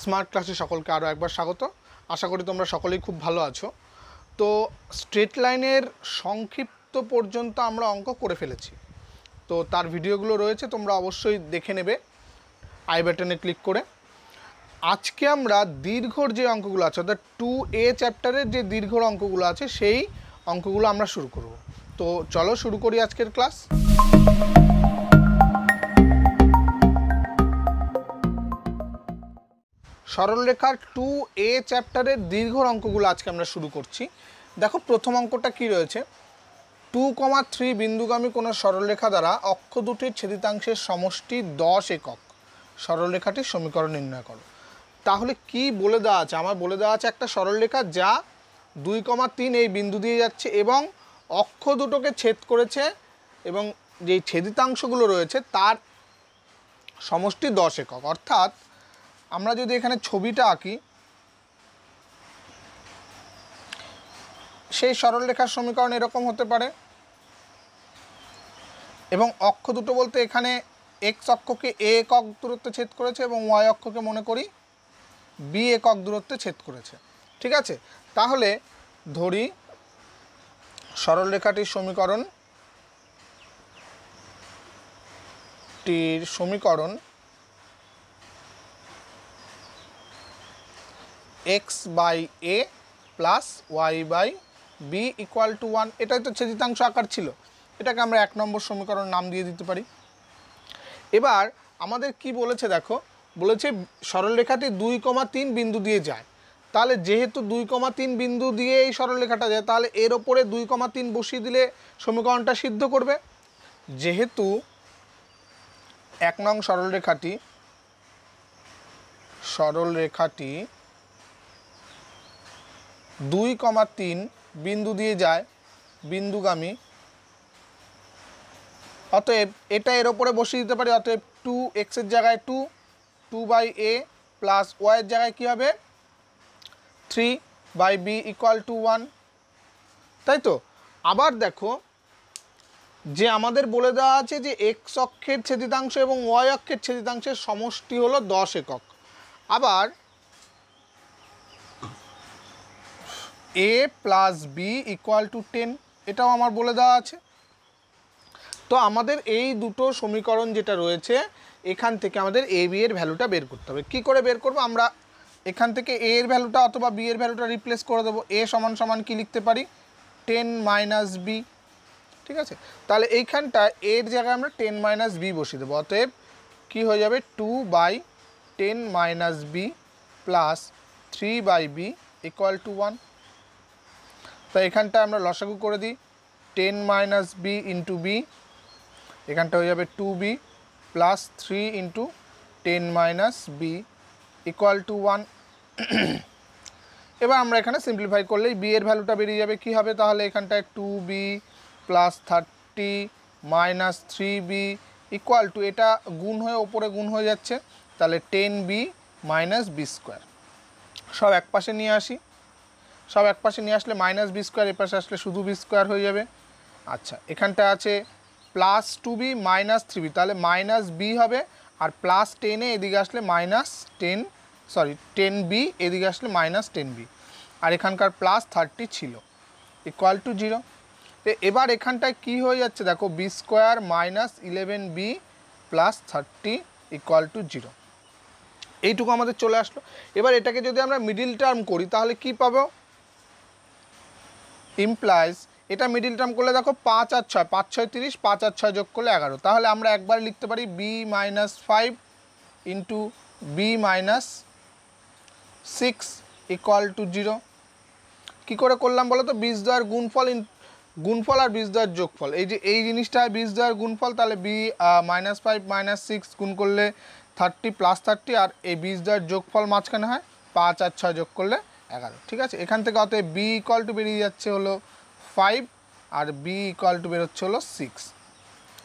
Smart ক্লাসে সকলকে আরও একবার স্বাগত আশা করি তোমরা সকলেই খুব ভালো আছো তো স্ট্রেট লাইনের সংক্ষিপ্ত পর্যন্ত আমরা অঙ্ক করে ফেলেছি তো তার ভিডিওগুলো রয়েছে তোমরা অবশ্যই দেখে নেবে আই ব্যাটনে ক্লিক করে আজকে আমরা দীর্ঘর যে অঙ্কগুলো আছে অর্থাৎ টু এ চ্যাপ্টারের যে দীর্ঘর অঙ্কগুলো আছে সেই অঙ্কগুলো আমরা শুরু করব তো চলো শুরু করি আজকের ক্লাস সরলরেখার টু এ চ্যাপ্টারের দীর্ঘ অঙ্কগুলো আজকে আমরা শুরু করছি দেখো প্রথম অঙ্কটা কি রয়েছে টু কমা থ্রি বিন্দুগামী কোনো সরলরেখা দ্বারা অক্ষ দুটির ছেদিতাংশের সমষ্টি দশ একক সরলরেখাটির সমীকরণ নির্ণয় করো তাহলে কি বলে দেওয়া আছে আমার বলে দেওয়া আছে একটা সরলরেখা যা দুই কমা তিন এই বিন্দু দিয়ে যাচ্ছে এবং অক্ষ দুটোকে ছেদ করেছে এবং যেই ছেদিতাংশগুলো রয়েছে তার সমষ্টি দশ একক অর্থাৎ আমরা যদি এখানে ছবিটা আঁকি সেই সরলরেখার সমীকরণ এরকম হতে পারে এবং অক্ষ দুটো বলতে এখানে এক্স অক্ষকে এ একক দূরত্বে ছেদ করেছে এবং ওয়াই অক্ষকে মনে করি বি একক দূরত্বে ছেদ করেছে ঠিক আছে তাহলে ধরি সরলরেখাটির সমীকরণ টির সমীকরণ x by a plus y by b equal to one এটা তো ছেদিতাংশ আকার ছিল এটাকে আমরা এক নম্বর সমীকরণ নাম দিয়ে দিতে পারি এবার আমাদের কি বলেছে দেখো বলেছে সরলরেখাটি দুই কমা তিন বিন্দু দিয়ে যায় তাহলে যেহেতু দুই কমা তিন বিন্দু দিয়ে এই সরলরেখাটা যায় তাহলে এর ওপরে দুই কমা তিন বসিয়ে দিলে সমীকরণটা সিদ্ধ করবে যেহেতু এক নং সরলরেখাটি সরলরেখাটি দুই কমা তিন বিন্দু দিয়ে যায় বিন্দুগামী অতএব এটা এর ওপরে বসিয়ে দিতে পারি অতএব টু এক্সের জায়গায় two two by a plus ওয়াইয়ের জায়গায় কী হবে three by b equal to one তাই তো আবার দেখো যে আমাদের বলে দেওয়া আছে যে এক্স অক্ষের ছেদিতাংশ এবং ওয়াই অক্ষের ছেদিতাংশের সমষ্টি হলো দশ একক আবার a plus b equal to ten এটাও আমার বলে দেওয়া আছে তো আমাদের এই দুটো সমীকরণ যেটা রয়েছে এখান থেকে আমাদের এ বি এর ভ্যালুটা বের করতে হবে কি করে বের করব আমরা এখান থেকে এ এর ভ্যালুটা অথবা বি এর ভ্যালুটা রিপ্লেস করে দেবো এ সমান সমান কী লিখতে পারি টেন মাইনাস বি ঠিক আছে তাহলে এইখানটা এর জায়গায় আমরা টেন মাইনাস বি বসিয়ে দেবো অতএব কী হয়ে যাবে two by ten minus b plus three by b equal to one তো এখানটা আমরা লসাগু করে দিই ten minus b into b এখানটা হয়ে যাবে two b plus three into ten minus b equal to one এবার আমরা এখানে সিম্পলিফাই করলেই বি এর ভ্যালুটা বেরিয়ে যাবে কি হবে তাহলে এখানটায় two b plus thirty minus three b equal to এটা গুণ হয়ে ওপরে গুণ হয়ে যাচ্ছে তাহলে ten b minus b square সব এক পাশে নিয়ে আসি সব এক পাশে নিয়ে আসলে মাইনাস বি স্কোয়ার এ পাশে আসলে শুধু বি স্কোয়ার হয়ে যাবে আচ্ছা এখানটা আছে plus two b minus three b তাহলে মাইনাস বি হবে আর প্লাস টেনে এদিকে আসলে minus ten sorry ten b এদিকে আসলে মাইনাস টেন বি আর এখানকার প্লাস থার্টি ছিল ইকুয়াল টু জিরো এবার এখানটায় কি হয়ে যাচ্ছে দেখো b square minus eleven b plus thirty equal to zero এইটুকু আমাদের চলে আসলো এবার এটাকে যদি আমরা মিডিল টার্ম করি তাহলে কি পাবো ইমপ্লাইজ এটা মিডিল টার্ম করলে দেখো পাঁচ আর ছয় পাঁচ ছয় তিরিশ পাঁচ আর ছয় যোগ করলে এগারো তাহলে আমরা একবার লিখতে পারি b minus five into b minus six equal to zero কী করে করলাম বলো তো বীজ দয়ের গুণফল ইন গুণফল আর বীজ দয়ের যোগফল এই যে এই জিনিসটা বীজ দয়ের গুণফল তাহলে b minus five minus six গুণ করলে থার্টি প্লাস থার্টি আর এই বীজ দয়ের যোগফল মাঝখানে হয় পাঁচ আর ছয় যোগ করলে এগারো ঠিক আছে এখান থেকে অতএব বি ইকুয়াল টু বেরিয়ে যাচ্ছে হলো ফাইভ আর বি ইকুয়াল টু বেরোচ্ছে হলো সিক্স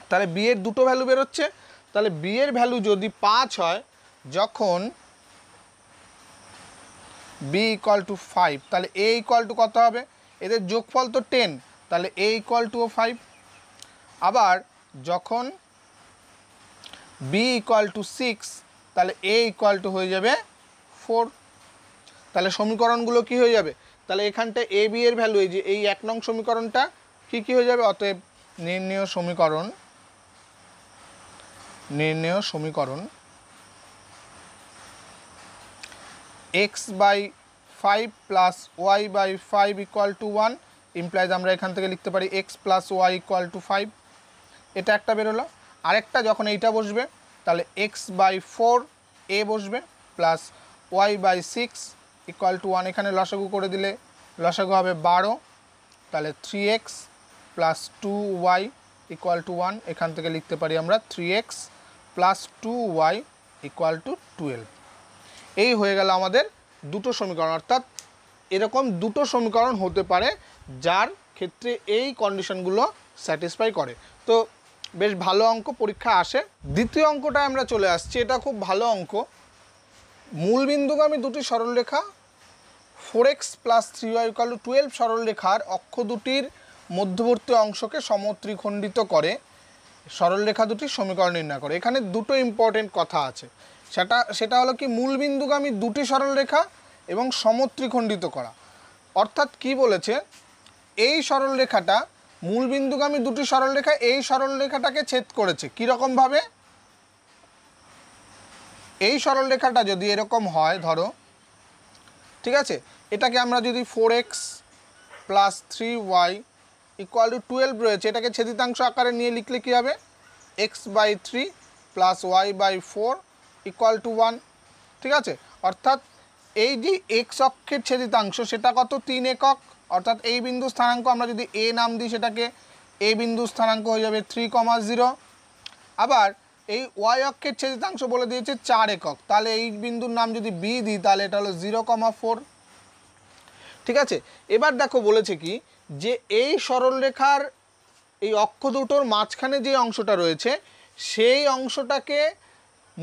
তাহলে বি এর দুটো ভ্যালু বেরোচ্ছে তাহলে বি এর ভ্যালু যদি পাঁচ হয় যখন বি ইকুয়াল টু ফাইভ তাহলে এ ইকুয়াল টু কত হবে এদের যোগফল তো টেন তাহলে এ ইকুয়াল টু ও ফাইভ আবার যখন বি ইকুয়াল টু সিক্স তাহলে এ ইকুয়াল টু হয়ে যাবে ফোর তাহলে সমীকরণগুলো কি হয়ে যাবে তাহলে এখানটা এ বি এর ভ্যালু এই যে এই এক নং সমীকরণটা কি কি হয়ে যাবে অতএব নির্ণয় সমীকরণ নির্ণয় সমীকরণ x by five plus y by five equal to one implies আমরা এখান থেকে লিখতে পারি x plus y equal to five এটা একটা বেরোলো আরেকটা যখন এইটা বসবে তাহলে এক্স বাই ফোর এ বসবে plus y by six equal to one এখানে লসাগু করে দিলে লসাগু হবে বারো তাহলে three x plus two y equal to one এখান থেকে লিখতে পারি আমরা three x plus two y equal to twelve এই হয়ে গেল আমাদের দুটো সমীকরণ অর্থাৎ এরকম দুটো সমীকরণ হতে পারে যার ক্ষেত্রে এই কন্ডিশনগুলো স্যাটিসফাই করে তো বেশ ভালো অঙ্ক পরীক্ষা আসে দ্বিতীয় অঙ্কটা আমরা চলে আসছি এটা খুব ভালো অঙ্ক মূলবিন্দুগামী দুটি সরলরেখা four x plus three y কালু টুয়েলভ সরলরেখার অক্ষ দুটির মধ্যবর্তী অংশকে সমত্রিখণ্ডিত করে সরলরেখা দুটি সমীকরণ নির্ণয় করে এখানে দুটো ইম্পর্টেন্ট কথা আছে সেটা সেটা হলো কি মূলবিন্দুগামী দুটি সরলরেখা এবং সমত্রিখণ্ডিত করা অর্থাৎ কি বলেছে এই সরলরেখাটা মূলবিন্দুগামী দুটি সরলরেখা এই সরলরেখাটাকে ছেদ করেছে কীরকমভাবে এই সরলরেখাটা যদি এরকম হয় ধরো ঠিক আছে এটাকে আমরা যদি four x plus three y equal to twelve রয়েছে এটাকে ছেদিতাংশ আকারে নিয়ে লিখলে কী হবে x by three plus y by four equal to one ঠিক আছে অর্থাৎ এই যে এক্স অক্ষের ছেদিতাংশ সেটা কত তিন একক অর্থাৎ এই বিন্দু স্থানাঙ্ক আমরা যদি এ নাম দিই সেটাকে এ বিন্দু স্থানাঙ্ক হয়ে যাবে থ্রি কমা জিরো আবার এই ওয়াই অক্ষের ছেদিতাংশ বলে দিয়েছে চার একক তাহলে এই বিন্দুর নাম যদি বি দিই তাহলে এটা হলো জিরো কমা ফোর ঠিক আছে এবার দেখো বলেছে কি যে এই সরলরেখার এই অক্ষ দুটোর মাঝখানে যে অংশটা রয়েছে সেই অংশটাকে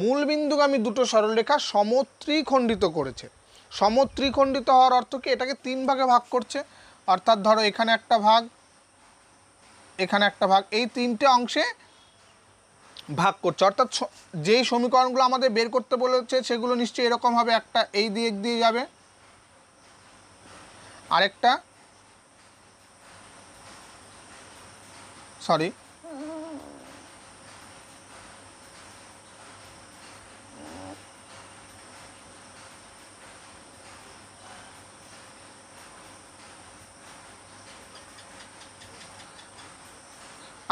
মূলবিন্দুগামী দুটো সরলরেখা সমত্রিখণ্ডিত করেছে সমত্রিখণ্ডিত হওয়ার অর্থ কি এটাকে তিন ভাগে ভাগ করছে অর্থাৎ ধরো এখানে একটা ভাগ এখানে একটা ভাগ এই তিনটে অংশে ভাগ করছে অর্থাৎ যেই সমীকরণগুলো আমাদের বের করতে বলেছে সেগুলো নিশ্চয়ই এরকম হবে একটা এই দিক দিয়ে যাবে আরেকটা সরি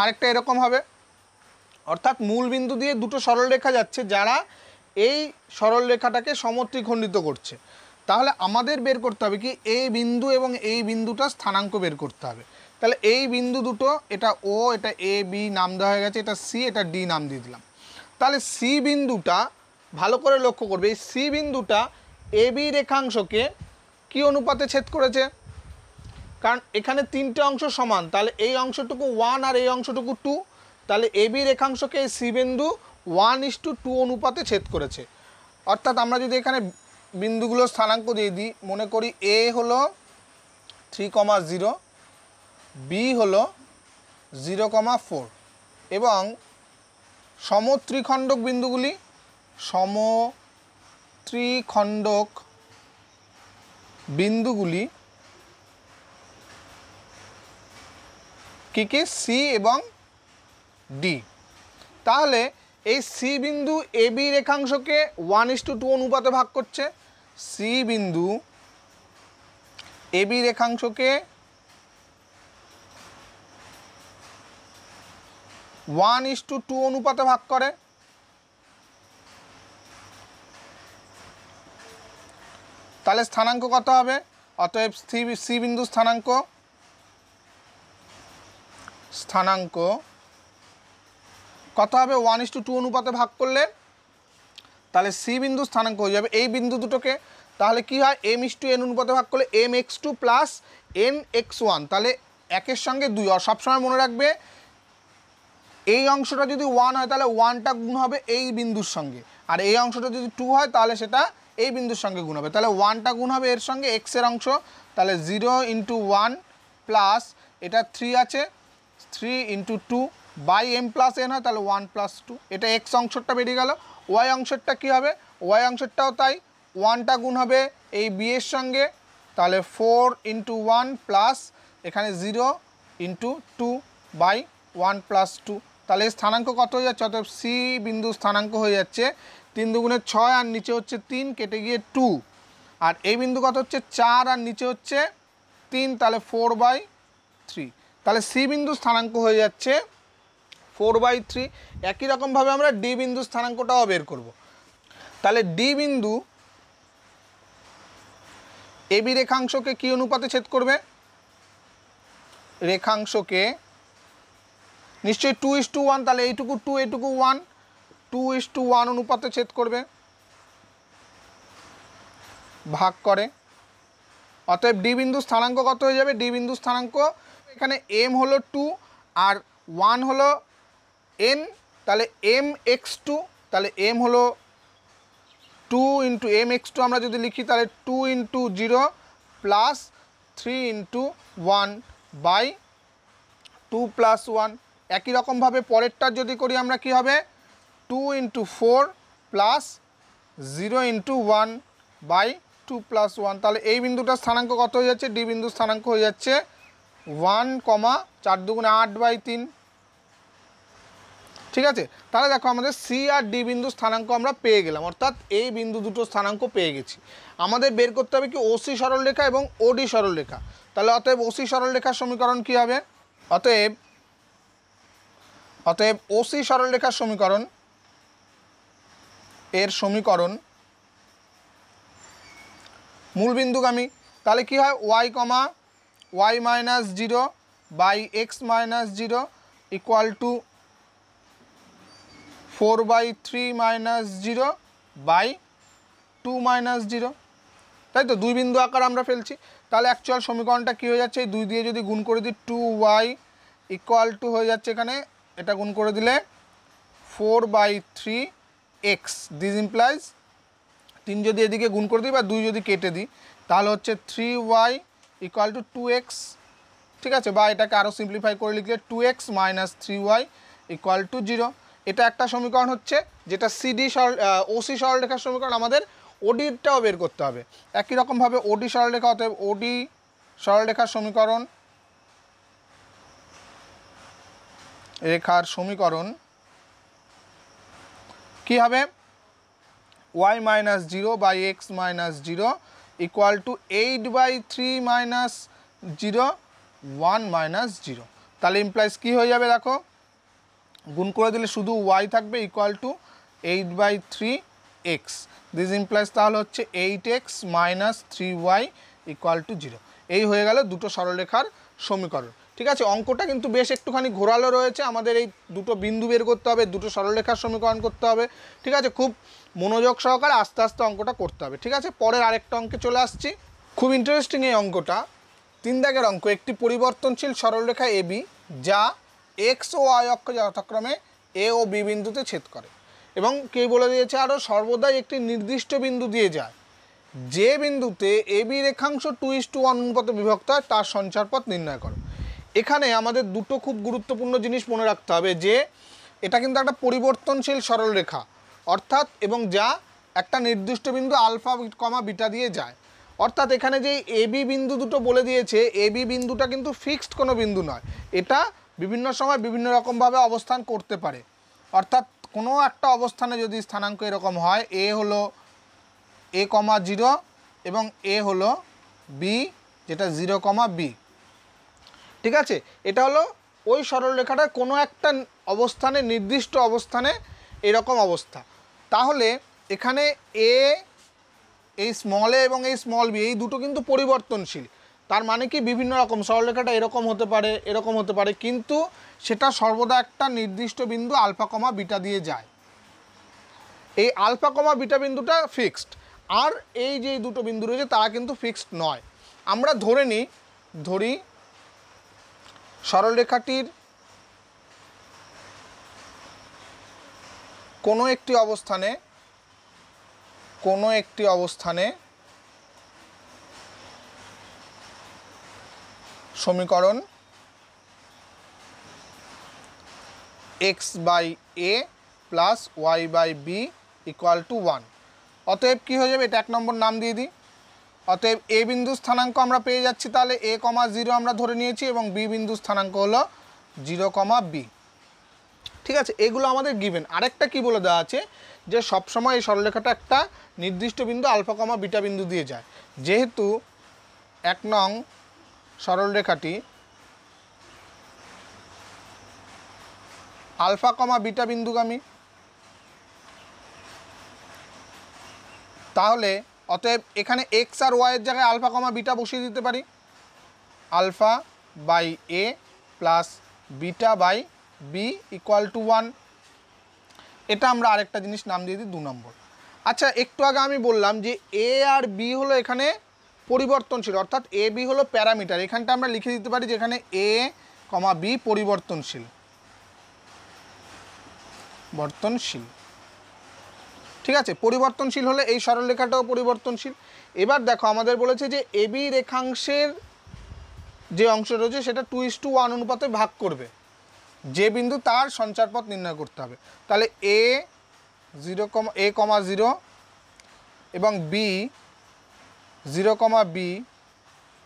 আরেকটা এরকম হবে অর্থাৎ মূল বিন্দু দিয়ে দুটো সরলরেখা যাচ্ছে যারা এই সরলরেখাটাকে সমত্রিখণ্ডিত করছে তাহলে আমাদের বের করতে হবে কি এই বিন্দু এবং এই বিন্দুটা স্থানাঙ্ক বের করতে হবে তাহলে এই বিন্দু দুটো এটা ও এটা এ বি নাম দেওয়া হয়ে গেছে এটা সি এটা ডি নাম দিয়ে দিলাম তাহলে সি বিন্দুটা ভালো করে লক্ষ্য করবে এই সি বিন্দুটা এ বি রেখাংশকে কি অনুপাতে ছেদ করেছে কারণ এখানে তিনটে অংশ সমান তাহলে এই অংশটুকু ওয়ান আর এই অংশটুকু টু তাহলে এ বি রেখাংশকে এই সি বিন্দু ওয়ান ইস টু টু অনুপাতে ছেদ করেছে অর্থাৎ আমরা যদি এখানে বিন্দুগুলো স্থানাঙ্ক দিয়ে দিই মনে করি এ হলো থ্রি কমা জিরো বি হলো জিরো কমা ফোর এবং সমত্রিখণ্ডক বিন্দুগুলি সম ত্রিখণ্ডক বিন্দুগুলি কী কী সি এবং ডি তাহলে এই সি বিন্দু বি রেখাংশকে ওয়ান ইস টু টু অনুপাতে ভাগ করছে সি বিন্দু এবি রেখাংশকে ওয়ান ইস টু টু অনুপাতে ভাগ করে তাহলে স্থানাঙ্ক কত হবে অতএব সি বিন্দু স্থানাঙ্ক স্থানাঙ্ক কত হবে ওয়ান ইস টু টু অনুপাতে ভাগ করলে তাহলে সি বিন্দু স্থানাঙ্ক হয়ে যাবে এই বিন্দু দুটোকে তাহলে কি হয় এম ইস টু এন অনুপাতে ভাগ করলে m x two plus n x one তাহলে একের সঙ্গে দুই আর সবসময় মনে রাখবে এই অংশটা যদি ওয়ান হয় তাহলে ওয়ানটা গুণ হবে এই বিন্দুর সঙ্গে আর এই অংশটা যদি টু হয় তাহলে সেটা এই বিন্দুর সঙ্গে গুণ হবে তাহলে ওয়ানটা গুণ হবে এর সঙ্গে এক্সের অংশ তাহলে জিরো ইন্টু ওয়ান প্লাস এটা থ্রি আছে three into two by m plus n হয় তাহলে ওয়ান প্লাস টু এটা এক্স অংশটা বেরিয়ে গেল ওয়াই অংশেরটা কী হবে ওয়াই অংশেরটাও তাই ওয়ানটা গুণ হবে এই বিয়ের সঙ্গে তাহলে ফোর ইন্টু ওয়ান প্লাস এখানে zero into two by one plus two তাহলে স্থানাঙ্ক কত হয়ে যাচ্ছে অর্থাৎ সি বিন্দু স্থানাঙ্ক হয়ে যাচ্ছে তিন দুগুণে ছয় আর নিচে হচ্ছে তিন কেটে গিয়ে টু আর এই বিন্দু কত হচ্ছে চার আর নিচে হচ্ছে তিন তাহলে ফোর বাই থ্রি তাহলে সি বিন্দু স্থানাঙ্ক হয়ে যাচ্ছে ফোর বাই থ্রি একই রকমভাবে আমরা ডি বিন্দু স্থানাঙ্কটাও বের করব। তাহলে ডি বিন্দু এবি রেখাংশকে কী অনুপাতে ছেদ করবে রেখাংশকে নিশ্চয়ই টু ইস টু ওয়ান তাহলে এইটুকু টু এইটুকু one two is to one অনুপাতে ছেদ করবে ভাগ করে অতএব ডি বিন্দু স্থানাঙ্ক কত হয়ে যাবে ডি বিন্দু স্থানাঙ্ক এখানে এম হলো টু আর ওয়ান হলো এন তাহলে এম এক্স টু তাহলে এম হলো two into m x two আমরা যদি লিখি তাহলে two into zero plus three into one by two plus one একই রকমভাবে পরেরটার যদি করি আমরা কি হবে two into four plus zero into one by two plus one তাহলে এই বিন্দুটার স্থানাঙ্ক কত হয়ে যাচ্ছে ডি বিন্দুর স্থানাঙ্ক হয়ে যাচ্ছে ওয়ান কমা চার দুগুণে আট বাই তিন ঠিক আছে তাহলে দেখো আমাদের সি আর ডি বিন্দু স্থানাঙ্ক আমরা পেয়ে গেলাম অর্থাৎ এই বিন্দু দুটো স্থানাঙ্ক পেয়ে গেছি আমাদের বের করতে হবে কি ওসি সরলরেখা এবং ওডি সরলরেখা তাহলে অতএব ওসি সরলরেখার সমীকরণ কি হবে অতএব অতএব ওসি সরলরেখার সমীকরণ এর সমীকরণ মূল মূলবিন্দুগামী তাহলে কি হয় y comma y minus zero by x minus zero equal to four by three minus zero by two minus zero তাই তো দুই বিন্দু আকার আমরা ফেলছি তাহলে অ্যাকচুয়াল সমীকরণটা কী হয়ে যাচ্ছে দুই দিয়ে যদি গুণ করে দিই টু ওয়াই ইকুয়াল টু হয়ে যাচ্ছে এখানে এটা গুণ করে দিলে four by three x this implies তিন যদি এদিকে গুণ করে দিই বা দুই যদি কেটে দিই তাহলে হচ্ছে three y equal to two x ঠিক আছে বা এটাকে আরও সিম্পলিফাই করে লিখলে two x minus three y equal to zero এটা একটা সমীকরণ হচ্ছে যেটা সিডি সরল ওসি সরলরেখার সমীকরণ আমাদের ওডিটাও বের করতে হবে একই রকমভাবে ওডি সরলরেখা অতএব ওডি সরলরেখার সমীকরণ রেখার সমীকরণ কি হবে y minus zero by x minus zero equal to eight by three minus zero one minus zero তাহলে ইমপ্লাইজ কী হয়ে যাবে দেখো গুণ করে দিলে শুধু ওয়াই থাকবে equal to eight by three x this implies তাহলে হচ্ছে eight x minus three y equal to zero এই হয়ে গেল দুটো সরলরেখার সমীকরণ ঠিক আছে অঙ্কটা কিন্তু বেশ একটুখানি ঘোরালো রয়েছে আমাদের এই দুটো বিন্দু বের করতে হবে দুটো সরলরেখার সমীকরণ করতে হবে ঠিক আছে খুব মনোযোগ সহকারে আস্তে আস্তে অঙ্কটা করতে হবে ঠিক আছে পরের আরেকটা অঙ্কে চলে আসছি খুব ইন্টারেস্টিং এই অঙ্কটা তিন দাগের অঙ্ক একটি পরিবর্তনশীল সরলরেখা এবি যা এক্স ও আই অক্ষ যথাক্রমে এ ও বি বিন্দুতে ছেদ করে এবং কে বলে দিয়েছে আরও সর্বদাই একটি নির্দিষ্ট বিন্দু দিয়ে যায় যে বিন্দুতে এ বি রেখাংশ টু ইস টু ওয়ান অনুপাতে বিভক্ত হয় তার সঞ্চারপথ নির্ণয় করো এখানে আমাদের দুটো খুব গুরুত্বপূর্ণ জিনিস মনে রাখতে হবে যে এটা কিন্তু একটা পরিবর্তনশীল সরল রেখা অর্থাৎ এবং যা একটা নির্দিষ্ট বিন্দু আলফা কমা বিটা দিয়ে যায় অর্থাৎ এখানে যে বি বিন্দু দুটো বলে দিয়েছে এ বি বিন্দুটা কিন্তু ফিক্সড কোনো বিন্দু নয় এটা বিভিন্ন সময় বিভিন্ন রকমভাবে অবস্থান করতে পারে অর্থাৎ কোনো একটা অবস্থানে যদি স্থানাঙ্ক এরকম হয় এ হলো এ কমা জিরো এবং এ হলো বি যেটা জিরো কমা বি ঠিক আছে এটা হলো ওই সরলরেখাটার কোনো একটা অবস্থানে নির্দিষ্ট অবস্থানে এরকম অবস্থা তাহলে এখানে এ এই স্মল এ এবং এই স্মল বি এই দুটো কিন্তু পরিবর্তনশীল তার মানে কি বিভিন্ন রকম সরলরেখাটা এরকম হতে পারে এরকম হতে পারে কিন্তু সেটা সর্বদা একটা নির্দিষ্ট বিন্দু আলফা কমা বিটা দিয়ে যায় এই আলফা কমা বিটা বিন্দুটা ফিক্সড আর এই যে দুটো বিন্দু রয়েছে তারা কিন্তু ফিক্সড নয় আমরা ধরে নিই ধরি সরলরেখাটির কোনো একটি অবস্থানে কোনো একটি অবস্থানে সমীকরণ x by a plus y by b equal to one অতএব কী হয়ে যাবে এটা এক নম্বর নাম দিয়ে দিই অতএব এ বিন্দু স্থানাঙ্ক আমরা পেয়ে যাচ্ছি তাহলে এ কমা জিরো আমরা ধরে নিয়েছি এবং বি বিন্দু স্থানাঙ্ক হলো জিরো কমা বি ঠিক আছে এগুলো আমাদের গিভেন আরেকটা কি বলে দেওয়া আছে যে সবসময় এই সরলরেখাটা একটা নির্দিষ্ট বিন্দু আলফা কমা বিটা বিন্দু দিয়ে যায় যেহেতু এক নং সরলরেখাটি আলফা কমা বিটা বিন্দুগামী তাহলে অতএব এখানে এক্স আর ওয়াইয়ের জায়গায় আলফা কমা বিটা বসিয়ে দিতে পারি alpha by a plus beta by b equal to one এটা আমরা আরেকটা জিনিস নাম দিয়ে দিই দু নম্বর আচ্ছা একটু আগে আমি বললাম যে এ আর বি হলো এখানে পরিবর্তনশীল অর্থাৎ এ বি হলো প্যারামিটার এখানটা আমরা লিখে দিতে পারি যেখানে এ কমা বি পরিবর্তনশীল বর্তনশীল ঠিক আছে পরিবর্তনশীল হলে এই সরলরেখাটাও পরিবর্তনশীল এবার দেখো আমাদের বলেছে যে এ বি রেখাংশের যে অংশ রয়েছে সেটা টু ইস টু ওয়ান অনুপাতে ভাগ করবে যে বিন্দু তার সঞ্চারপথ নির্ণয় করতে হবে তাহলে A zero comma a comma zero এবং বি জিরো কমা বি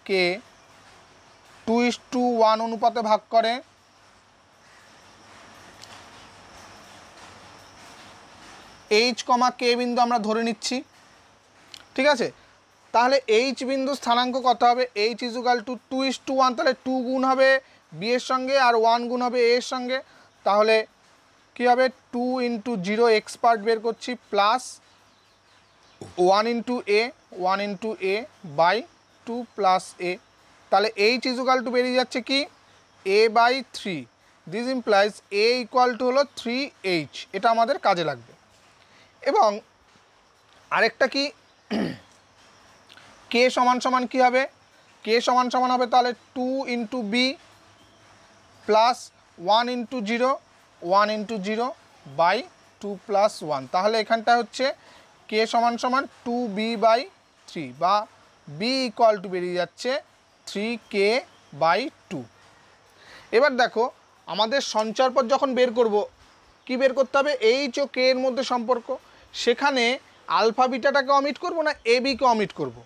কে টু ইস টু ওয়ান অনুপাতে ভাগ করে এইচ কমা কে বিন্দু আমরা ধরে নিচ্ছি ঠিক আছে তাহলে এইচ বিন্দু স্থানাঙ্ক কত হবে h equal to two is to one তাহলে টু গুণ হবে বি এর সঙ্গে আর ওয়ান গুণ হবে এর সঙ্গে তাহলে কি হবে টু ইন্টু জিরো এক্সপার্ট বের করছি plus one into a one into a by two plus a তাহলে এইচ ইজুকাল টু বেরিয়ে যাচ্ছে কি a by three this implies a equal to হলো থ্রি এইচ এটা আমাদের কাজে লাগবে এবং আরেকটা কি কে সমান সমান কী হবে কে সমান সমান হবে তাহলে two into b plus one into zero one into zero by two plus one তাহলে এখানটা হচ্ছে কে সমান সমান টু বি বাই থ্রি বা বি ইকুয়াল টু বেরিয়ে যাচ্ছে থ্রি কে বাই টু এবার দেখো আমাদের সঞ্চার পথ যখন বের করব কি বের করতে হবে এইচ ও কে এর মধ্যে সম্পর্ক সেখানে আলফাবিটাটাকে অমিট করব না এ বিকে অমিট করব।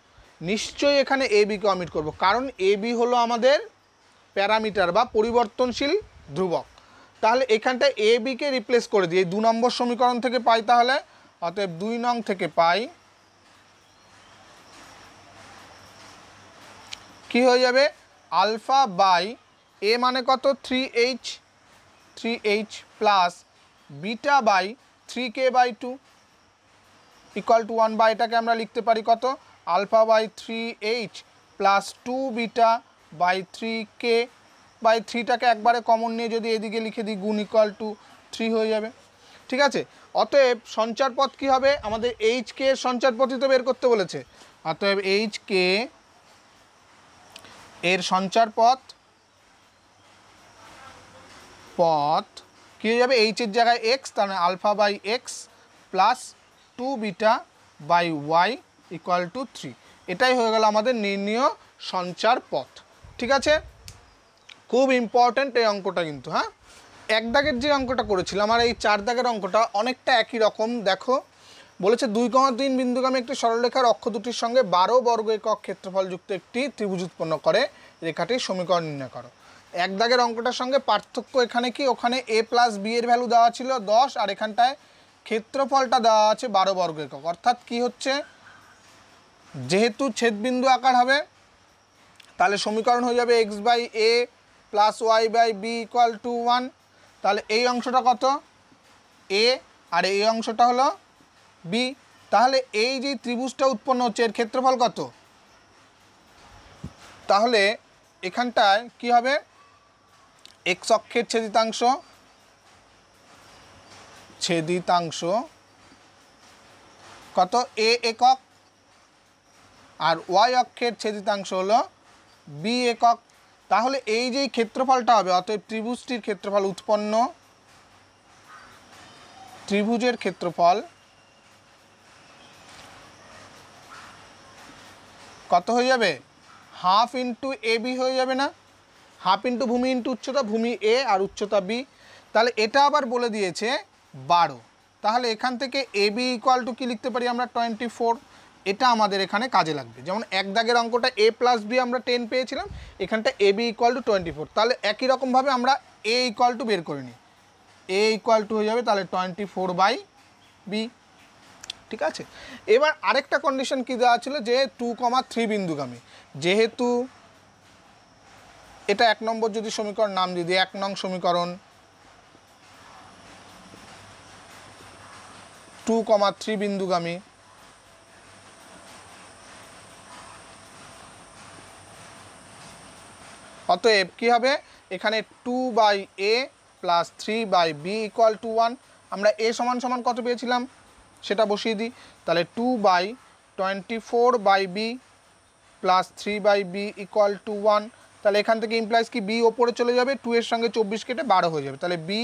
নিশ্চয়ই এখানে এ বিকে অমিট করব কারণ এ বি হলো আমাদের প্যারামিটার বা পরিবর্তনশীল ধ্রুবক তাহলে এখানটা এ বিকে রিপ্লেস করে দিই দু নম্বর সমীকরণ থেকে পাই তাহলে অতএব দুই নং থেকে পাই কি হয়ে যাবে আলফা বাই এ মানে কত three h three h plus beta by three কে by two equal to one by এটাকে আমরা লিখতে পারি কত alpha by three h plus two beta by three কে বাই থ্রিটাকে একবারে কমন নিয়ে যদি এদিকে লিখে দিই গুণ ইকুয়াল টু থ্রি হয়ে যাবে ঠিক আছে অতএব সঞ্চারপথ কী হবে আমাদের এইচ কে সঞ্চার তো বের করতে বলেছে অতএব এইচ কে এর সঞ্চার পথ পথ কী হয়ে যাবে এইচের জায়গায় এক্স তার মানে alpha by x plus two beta by y equal to three এটাই হয়ে গেল আমাদের নির্ণীয় সঞ্চার পথ ঠিক আছে খুব ইম্পর্ট্যান্ট এই অঙ্কটা কিন্তু হ্যাঁ এক দাগের যে অঙ্কটা করেছিলাম আর এই চার দাগের অঙ্কটা অনেকটা একই রকম দেখো বলেছে দুই কমা তিন বিন্দুগামী একটি সরলরেখার অক্ষ দুটির সঙ্গে বারো বর্গ একক ক্ষেত্রফলযুক্ত একটি ত্রিভুজ উৎপন্ন করে রেখাটি সমীকরণ নির্ণয় করো এক দাগের অঙ্কটার সঙ্গে পার্থক্য এখানে কি ওখানে এ প্লাস বি এর ভ্যালু দেওয়া ছিল দশ আর এখানটায় ক্ষেত্রফলটা দেওয়া আছে বারো বর্গ একক অর্থাৎ কি হচ্ছে যেহেতু ছেদবিন্দু আকার হবে তাহলে সমীকরণ হয়ে যাবে x by a plus y by b equal to one তাহলে এই অংশটা কত এ আর এই অংশটা হলো বি তাহলে এই যে ত্রিভুজটা উৎপন্ন হচ্ছে এর ক্ষেত্রফল কত তাহলে এখানটায় কি হবে এক্স অক্ষের ছেদিতাংশ ছেদিতাংশ কত এ একক আর ওয়াই অক্ষের ছেদিতাংশ হলো বি একক তাহলে এই যে ক্ষেত্রফলটা হবে অতএব ত্রিভুজটির ক্ষেত্রফল উৎপন্ন ত্রিভুজের ক্ষেত্রফল কত হয়ে যাবে হাফ ইন্টু এ বি হয়ে যাবে না হাফ ইন্টু ভূমি ইন্টু উচ্চতা ভূমি এ আর উচ্চতা বি তাহলে এটা আবার বলে দিয়েছে বারো তাহলে এখান থেকে এ বি ইকুয়াল টু কী লিখতে পারি আমরা টোয়েন্টি ফোর এটা আমাদের এখানে কাজে লাগবে যেমন এক দাগের অঙ্কটা এ প্লাস বি আমরা টেন পেয়েছিলাম এখানটা a b equal to twenty four তাহলে একই রকমভাবে আমরা এ ইকুয়াল টু বের করে নিই এ ইকুয়াল টু হয়ে যাবে তাহলে টোয়েন্টি ফোর বাই বি ঠিক আছে এবার আরেকটা কন্ডিশন কি দেওয়া ছিল যে টু কমা থ্রি বিন্দুগামী যেহেতু এটা এক নম্বর যদি সমীকরণ নাম দিয়ে দিই এক নং সমীকরণ টু কমা থ্রি বিন্দুগামী অতএব কি হবে এখানে two by a plus three by b equal to one আমরা এ সমান সমান কত পেয়েছিলাম সেটা বসিয়ে দিই তাহলে two by twenty four by b plus three by b equal to one তাহলে এখান থেকে ইমপ্লাইজ কি বি ওপরে চলে যাবে টু এর সঙ্গে চব্বিশ কেটে বারো হয়ে যাবে তাহলে b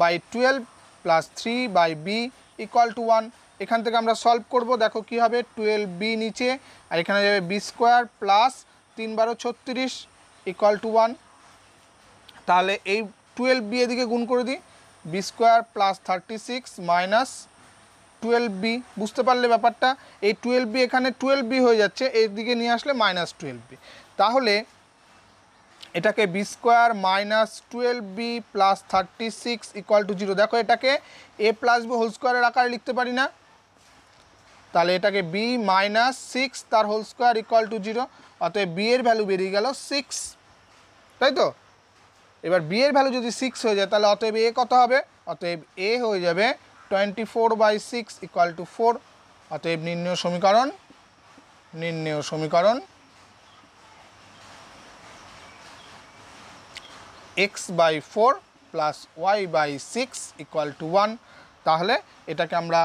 by twelve plus three by b equal to one এখান থেকে আমরা সলভ করব দেখো কি হবে টুয়েলভ বি নিচে আর এখানে যাবে বি স্কোয়ার প্লাস তিন বারো ছত্রিশ ইকুয়াল টু ওয়ান তাহলে এই টুয়েলভ বি এদিকে গুণ করে দিই b square plus thirty six minus twelve b বুঝতে পারলে ব্যাপারটা এই টুয়েলভ বি এখানে টুয়েলভ বি হয়ে যাচ্ছে এর দিকে নিয়ে আসলে মাইনাস টুয়েলভ বি তাহলে এটাকে b square minus twelve b plus thirty six equal to zero দেখো এটাকে এ প্লাস বি হোল স্কোয়ারের আকারে লিখতে পারি না তাহলে এটাকে বি মাইনাস সিক্স তার whole square equal to zero অতএব বি এর ভ্যালু বেরিয়ে গেল সিক্স তাই তো এবার বি এর ভ্যালু যদি সিক্স হয়ে যায় তাহলে অতএব এ কত হবে অতএব এ হয়ে যাবে twenty four by six equal to four অতএব নির্ণয় সমীকরণ নির্ণয় সমীকরণ x by four plus y by six equal to one তাহলে এটাকে আমরা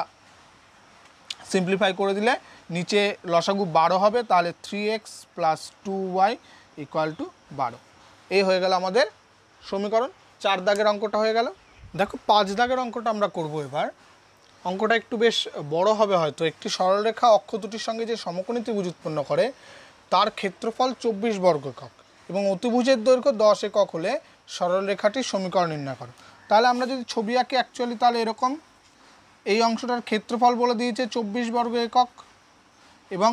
সিম্পলিফাই করে দিলে নিচে লসাগু বারো হবে তাহলে three x plus two y equal to বারো এই হয়ে গেল আমাদের সমীকরণ চার দাগের অঙ্কটা হয়ে গেল দেখো পাঁচ দাগের অঙ্কটা আমরা করব এবার অঙ্কটা একটু বেশ বড় হবে হয়তো একটি সরলরেখা অক্ষ দুটির সঙ্গে যে সমকোণী ত্রিভুজ উৎপন্ন করে তার ক্ষেত্রফল চব্বিশ বর্গ একক এবং অতিভুজের দৈর্ঘ্য দশ একক হলে সরলরেখাটির সমীকরণ নির্ণয় করো তাহলে আমরা যদি ছবি আঁকি অ্যাকচুয়ালি তাহলে এরকম এই অংশটার ক্ষেত্রফল বলে দিয়েছে চব্বিশ বর্গ একক এবং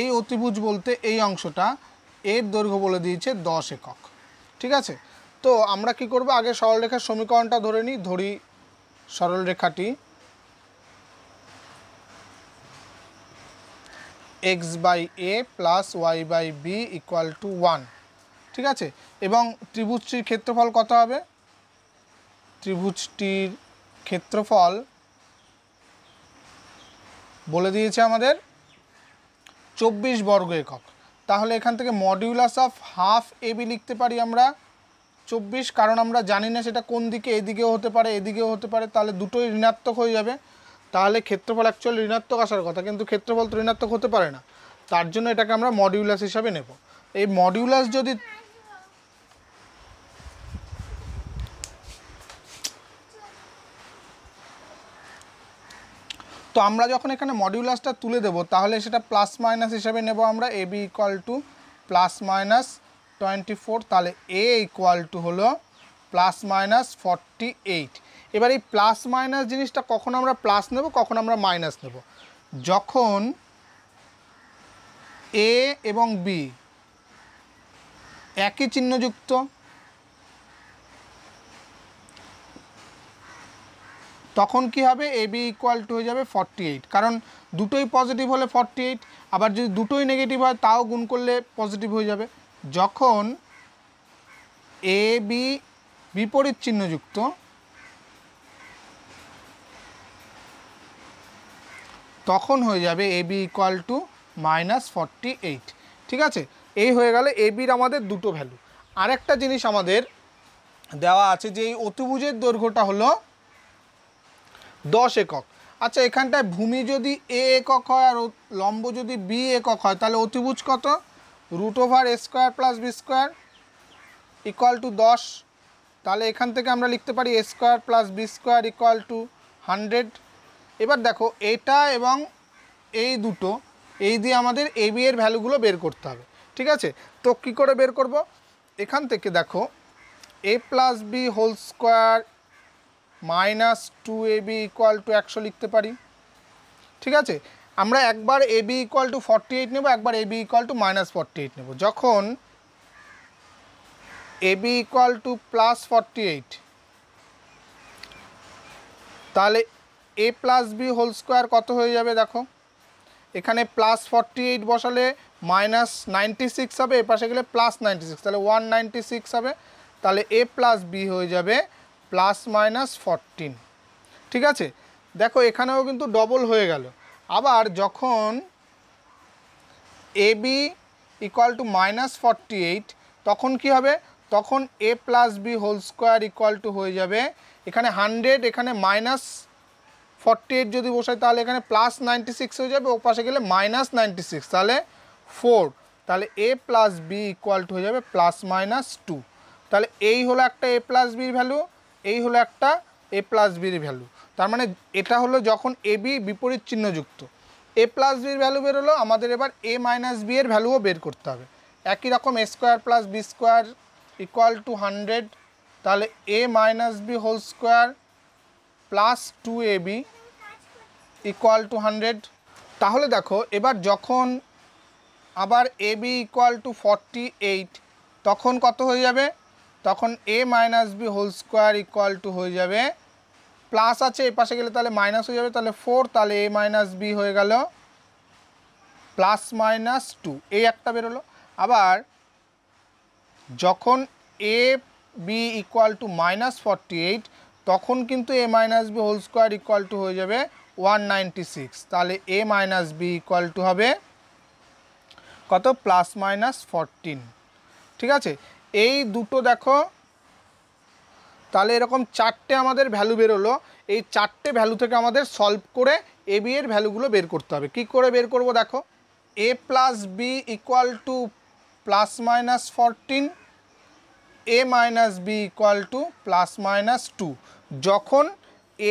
এই অতিভুজ বলতে এই অংশটা এর দৈর্ঘ্য বলে দিয়েছে দশ একক ঠিক আছে তো আমরা কি করব আগে সরলরেখার সমীকরণটা ধরে নিই ধরি সরলরেখাটি x by a plus y by b equal to one ঠিক আছে এবং ত্রিভুজটির ক্ষেত্রফল কত হবে ত্রিভুজটির ক্ষেত্রফল বলে দিয়েছে আমাদের চব্বিশ বর্গ একক তাহলে এখান থেকে modulus of half a b লিখতে পারি আমরা চব্বিশ কারণ আমরা জানি না সেটা কোন দিকে এদিকেও হতে পারে এদিকেও হতে পারে তাহলে দুটোই ঋণাত্মক হয়ে যাবে তাহলে ক্ষেত্রফল অ্যাকচুয়ালি ঋণাত্মক আসার কথা কিন্তু ক্ষেত্রফল তো ঋণাত্মক হতে পারে না তার জন্য এটাকে আমরা মডিউলাস হিসাবে নেব এই মডিউলাস যদি তো আমরা যখন এখানে মডিউলাসটা তুলে দেব তাহলে সেটা প্লাস মাইনাস হিসাবে নেব আমরা a b equal to plus minus twenty four তাহলে এ ইকুয়াল টু হলো প্লাস মাইনাস ফর্টি এইট এবার এই প্লাস মাইনাস জিনিসটা কখন আমরা প্লাস নেব কখন আমরা মাইনাস নেব যখন এ এবং বি একই চিহ্নযুক্ত তখন কি হবে এ বি ইকুয়াল টু হয়ে যাবে ফর্টি এইট কারণ দুটোই পজিটিভ হলে ফর্টি এইট আবার যদি দুটোই নেগেটিভ হয় তাও গুণ করলে পজিটিভ হয়ে যাবে যখন এ বি বিপরীত চিহ্নযুক্ত তখন হয়ে যাবে a b equal to minus forty eight ঠিক আছে এই হয়ে গেলে এ বির আমাদের দুটো ভ্যালু আরেকটা জিনিস আমাদের দেওয়া আছে যে এই অতিভুজের দৈর্ঘ্যটা হলো দশ একক আচ্ছা এখানটায় ভূমি যদি এ একক হয় আর লম্ব যদি বি একক হয় তাহলে অতিভুজ কত root over square plus b square equal to দশ তাহলে এখান থেকে আমরা লিখতে পারি square plus b square equal to hundred এবার দেখো এটা এবং এই দুটো এই দিয়ে আমাদের এ বি এর ভ্যালুগুলো বের করতে হবে ঠিক আছে তো কী করে বের করব এখান থেকে দেখো a plus b whole square minus two a b equal to একশো লিখতে পারি ঠিক আছে আমরা একবার a b equal to forty eight নেবো একবার a b equal to minus forty eight নেবো যখন a b equal to plus forty eight তাহলে a plus b whole square কত হয়ে যাবে দেখো এখানে প্লাস ফর্টি এইট বসালে মাইনাস নাইনটি সিক্স হবে এ পাশে গেলে প্লাস নাইনটি সিক্স তাহলে ওয়ান নাইনটি সিক্স হবে তাহলে এ প্লাস বি হয়ে যাবে প্লাস মাইনাস ফরটিন ঠিক আছে দেখো এখানেও কিন্তু ডবল হয়ে গেল আবার যখন a b equal to minus forty eight তখন কি হবে তখন a plus b whole square equal to হয়ে যাবে এখানে হান্ড্রেড এখানে মাইনাস ফর্টি এইট যদি বসাই তাহলে এখানে প্লাস নাইনটি সিক্স হয়ে যাবে ও পাশে গেলে মাইনাস নাইনটি সিক্স তাহলে ফোর তাহলে a plus b equal to হয়ে যাবে প্লাস মাইনাস টু তাহলে এই হলো একটা এ প্লাস বির ভ্যালু এই হলো একটা এ প্লাস বির ভ্যালু তার মানে এটা হলো যখন এ বি বিপরীত চিহ্নযুক্ত এ প্লাস বির ভ্যালু বেরোলো আমাদের এবার এ মাইনাস বি এর ভ্যালুও বের করতে হবে একই রকম a square plus b square equal to hundred তাহলে a minus b whole square plus two a b equal to hundred তাহলে দেখো এবার যখন আবার a b equal to forty eight তখন কত হয়ে যাবে তখন a minus b whole square equal to হয়ে যাবে প্লাস আছে এ পাশে গেলে তাহলে মাইনাস হয়ে যাবে তাহলে ফোর তাহলে এ মাইনাস বি হয়ে গেল প্লাস মাইনাস টু এই একটা বেরোলো আবার যখন a b equal to minus forty eight তখন কিন্তু a minus b whole square equal to হয়ে যাবে ওয়ান নাইনটি সিক্স তাহলে a minus b equal to হবে কত প্লাস মাইনাস ফরটিন ঠিক আছে এই দুটো দেখো তাহলে এরকম চারটে আমাদের ভ্যালু বেরোলো এই চারটে ভ্যালু থেকে আমাদের সলভ করে এ বি এর ভ্যালুগুলো বের করতে হবে কি করে বের করব দেখো a plus b equal to plus minus fourteen a minus b equal to plus minus two যখন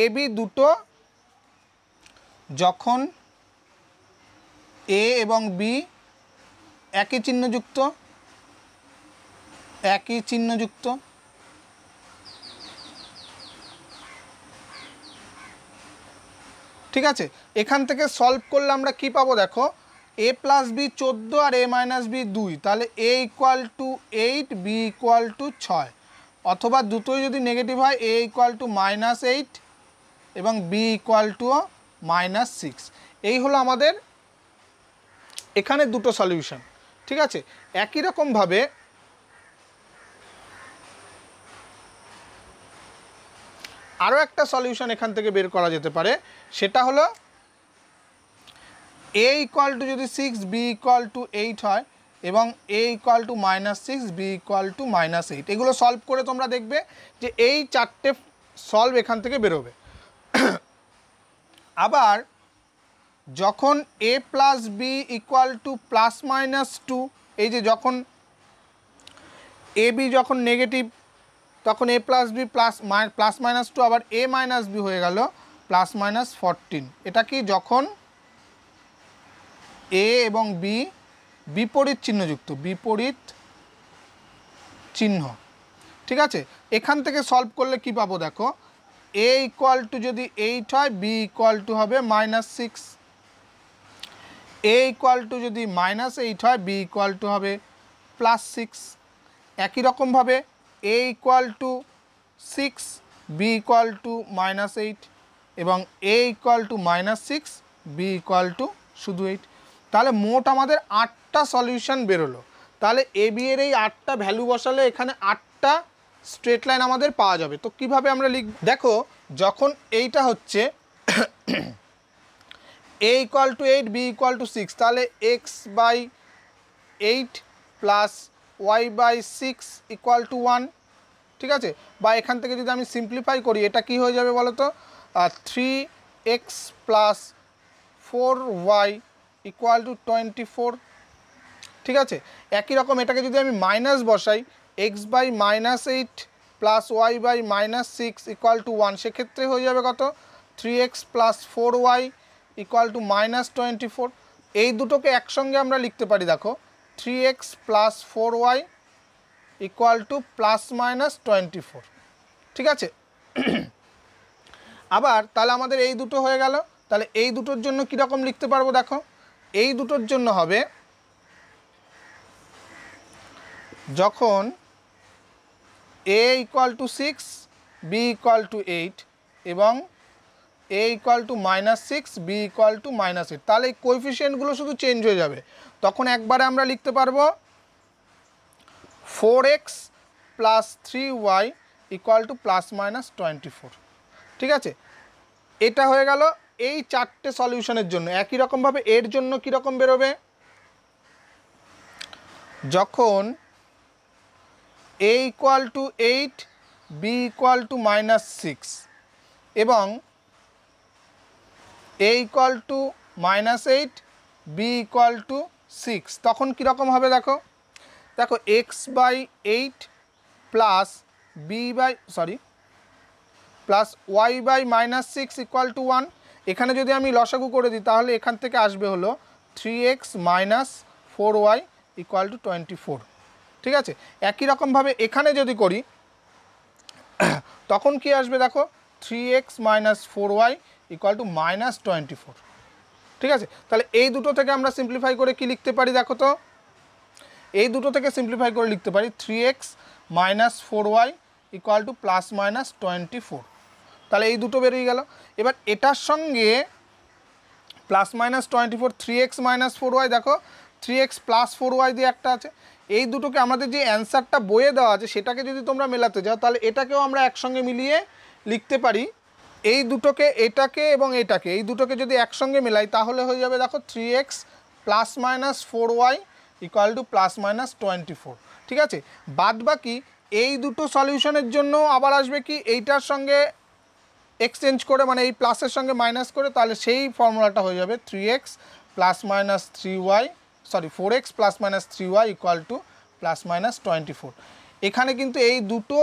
এ বি দুটো যখন এ এবং বি একই চিহ্নযুক্ত একই চিহ্নযুক্ত ঠিক আছে এখান থেকে সলভ করলে আমরা কি পাবো দেখো এ প্লাস বি চোদ্দো আর এ মাইনাস বি দুই তাহলে a equal to eight b equal to ছয় অথবা দুটোই যদি নেগেটিভ হয় a equal to minus eight এবং b equal to minus six এই হলো আমাদের এখানে দুটো সলিউশন ঠিক আছে একই রকমভাবে আরও একটা সলিউশন এখান থেকে বের করা যেতে পারে সেটা হলো এ ইকুয়াল টু যদি six b equal to eight হয় এবং a equal to minus six b equal to minus eight এগুলো সলভ করে তোমরা দেখবে যে এই চারটে সলভ এখান থেকে বেরোবে আবার যখন a plus b equal to plus minus two এই যে যখন এ বি যখন নেগেটিভ তখন a plus b plus plus minus two আবার এ মাইনাস বি হয়ে গেল প্লাস মাইনাস ফরটিন এটা কি যখন এ এবং বি বিপরীত চিহ্নযুক্ত বিপরীত চিহ্ন ঠিক আছে এখান থেকে সলভ করলে কি পাবো দেখো এ ইকুয়াল টু যদি এইট হয় বি ইকুয়াল টু হবে minus six a equal to যদি মাইনাস এইট হয় বি ইকুয়াল টু হবে প্লাস সিক্স একই রকমভাবে a equal to six b equal to minus eight এবং a equal to minus six b equal to শুধু eight তাহলে মোট আমাদের আটটা সলিউশন বেরোলো তাহলে এ বি এর এই আটটা ভ্যালু বসালে এখানে আটটা স্ট্রেট লাইন আমাদের পাওয়া যাবে তো কিভাবে আমরা লিখ দেখো যখন এইটা হচ্ছে a equal to eight b equal to six তাহলে x by eight plus y by six equal to one ঠিক আছে বা এখান থেকে যদি আমি সিম্পলিফাই করি এটা কি হয়ে যাবে বলো তো three x plus four y equal to twenty four ঠিক আছে একই রকম এটাকে যদি আমি মাইনাস বসাই x by minus eight plus y by minus six equal to one সেক্ষেত্রে হয়ে যাবে কত three x plus four y equal to minus twenty four এই দুটোকে একসঙ্গে আমরা লিখতে পারি দেখো three x plus four y equal to plus minus twenty four ঠিক আছে আবার তাহলে আমাদের এই দুটো হয়ে গেল তাহলে এই দুটোর জন্য কীরকম লিখতে পারবো দেখো এই দুটোর জন্য হবে যখন a equal to six b equal to eight এবং a equal to minus six b equal to minus eight তাহলে এই কোয়েফিসিয়েন্টগুলো শুধু চেঞ্জ হয়ে যাবে তখন একবারে আমরা লিখতে পারবো four x plus three y equal to plus minus twenty four ঠিক আছে এটা হয়ে গেল এই চারটে সলিউশনের জন্য একই রকমভাবে এর জন্য কীরকম বেরোবে যখন a equal to eight b equal to minus six এবং a equal to minus eight b equal to six তখন কীরকম হবে দেখো দেখো x by eight plus b by sorry plus y by minus six equal to one এখানে যদি আমি লসাগু করে দিই তাহলে এখান থেকে আসবে হলো three x minus four y equal to twenty four ঠিক আছে একই রকমভাবে এখানে যদি করি তখন কি আসবে দেখো three x minus four y equal to minus twenty four ঠিক আছে তাহলে এই দুটো থেকে আমরা সিম্পলিফাই করে কি লিখতে পারি দেখো তো এই দুটো থেকে সিম্পলিফাই করে লিখতে পারি three x minus four y equal to plus minus twenty four তাহলে এই দুটো বেরিয়ে গেল এবার এটার সঙ্গে plus minus twenty four three x minus four y দেখো three x plus four y দিয়ে একটা আছে এই দুটোকে আমাদের যে অ্যান্সারটা বইয়ে দেওয়া আছে সেটাকে যদি তোমরা মেলাতে যাও তাহলে এটাকেও আমরা একসঙ্গে মিলিয়ে লিখতে পারি এই দুটোকে এটাকে এবং এটাকে এই দুটোকে যদি একসঙ্গে মেলাই তাহলে হয়ে যাবে দেখো three x plus minus four y equal to plus minus twenty four ঠিক আছে বাদ বাকি এই দুটো সলিউশনের জন্য আবার আসবে কি এইটার সঙ্গে এক্সচেঞ্জ করে মানে এই প্লাসের সঙ্গে মাইনাস করে তাহলে সেই ফর্মুলাটা হয়ে যাবে three x plus minus three y sorry four x plus minus three y equal to plus minus twenty four এখানে কিন্তু এই দুটো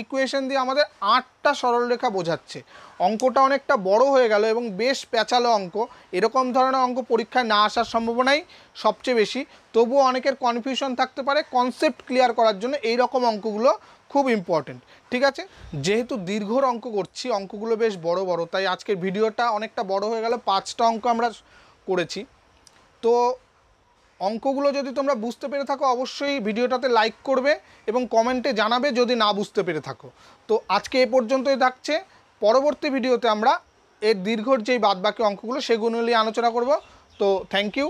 ইকুয়েশন দিয়ে আমাদের আটটা সরলরেখা বোঝাচ্ছে অঙ্কটা অনেকটা বড় হয়ে গেল এবং বেশ প্যাচালো অঙ্ক এরকম ধরনের অঙ্ক পরীক্ষায় না আসার সম্ভাবনাই সবচেয়ে বেশি তবুও অনেকের কনফিউশন থাকতে পারে কনসেপ্ট ক্লিয়ার করার জন্য এই রকম অঙ্কগুলো খুব ইম্পর্টেন্ট ঠিক আছে যেহেতু দীর্ঘর অঙ্ক করছি অঙ্কগুলো বেশ বড় বড় তাই আজকের ভিডিওটা অনেকটা বড় হয়ে গেল পাঁচটা অঙ্ক আমরা করেছি তো অঙ্কগুলো যদি তোমরা বুঝতে পেরে থাকো অবশ্যই ভিডিওটাতে লাইক করবে এবং কমেন্টে জানাবে যদি না বুঝতে পেরে থাকো তো আজকে এ পর্যন্তই থাকছে পরবর্তী ভিডিওতে আমরা এর দীর্ঘর যেই বাদবাকি অঙ্কগুলো সেগুলো নিয়ে আলোচনা করব তো থ্যাংক ইউ